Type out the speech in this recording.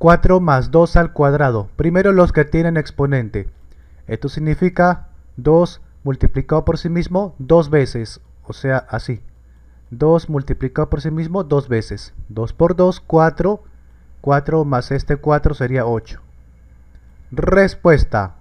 4 más 2 al cuadrado. Primero los que tienen exponente. Esto significa 2 multiplicado por sí mismo dos veces. O sea, así. 2 multiplicado por sí mismo dos veces. 2 por 2, 4. 4 más este 4 sería 8. Respuesta.